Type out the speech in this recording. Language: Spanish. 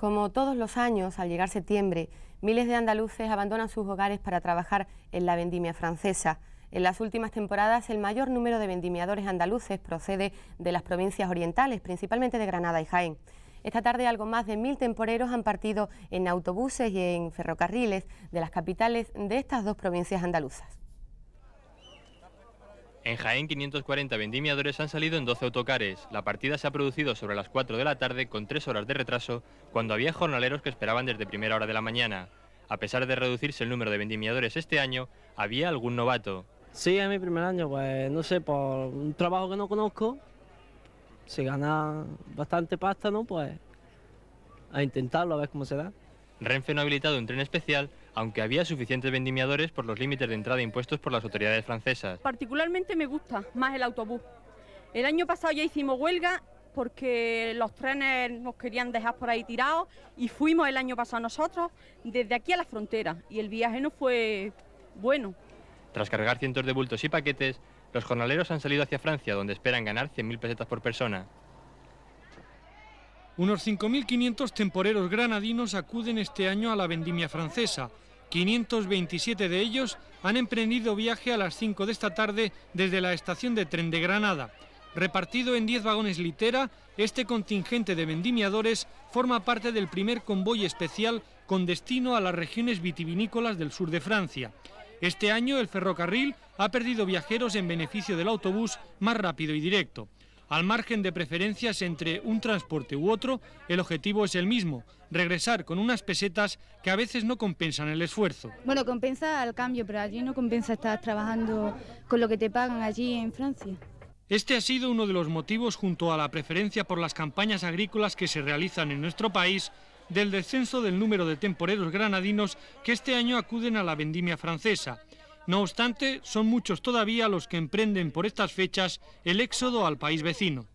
Como todos los años, al llegar septiembre, miles de andaluces abandonan sus hogares para trabajar en la vendimia francesa. En las últimas temporadas, el mayor número de vendimiadores andaluces procede de las provincias orientales, principalmente de Granada y Jaén. Esta tarde algo más de mil temporeros han partido en autobuses y en ferrocarriles de las capitales de estas dos provincias andaluzas. En Jaén, 540 vendimiadores han salido en 12 autocares. La partida se ha producido sobre las 4 de la tarde con 3 horas de retraso, cuando había jornaleros que esperaban desde primera hora de la mañana. A pesar de reducirse el número de vendimiadores este año, había algún novato. Sí, es mi primer año, pues no sé, por un trabajo que no conozco, se gana bastante pasta, ¿no? Pues a intentarlo, a ver cómo se da. Renfe no ha habilitado un tren especial aunque había suficientes vendimiadores por los límites de entrada impuestos por las autoridades francesas. Particularmente me gusta más el autobús. El año pasado ya hicimos huelga porque los trenes nos querían dejar por ahí tirados y fuimos el año pasado nosotros desde aquí a la frontera y el viaje no fue bueno. Tras cargar cientos de bultos y paquetes, los jornaleros han salido hacia Francia donde esperan ganar 100.000 pesetas por persona. Unos 5.500 temporeros granadinos acuden este año a la vendimia francesa, 527 de ellos han emprendido viaje a las 5 de esta tarde desde la estación de tren de Granada. Repartido en 10 vagones litera, este contingente de vendimiadores forma parte del primer convoy especial con destino a las regiones vitivinícolas del sur de Francia. Este año el ferrocarril ha perdido viajeros en beneficio del autobús más rápido y directo. Al margen de preferencias entre un transporte u otro, el objetivo es el mismo, regresar con unas pesetas que a veces no compensan el esfuerzo. Bueno, compensa al cambio, pero allí no compensa estar trabajando con lo que te pagan allí en Francia. Este ha sido uno de los motivos, junto a la preferencia por las campañas agrícolas que se realizan en nuestro país, del descenso del número de temporeros granadinos que este año acuden a la vendimia francesa. No obstante, son muchos todavía los que emprenden por estas fechas el éxodo al país vecino.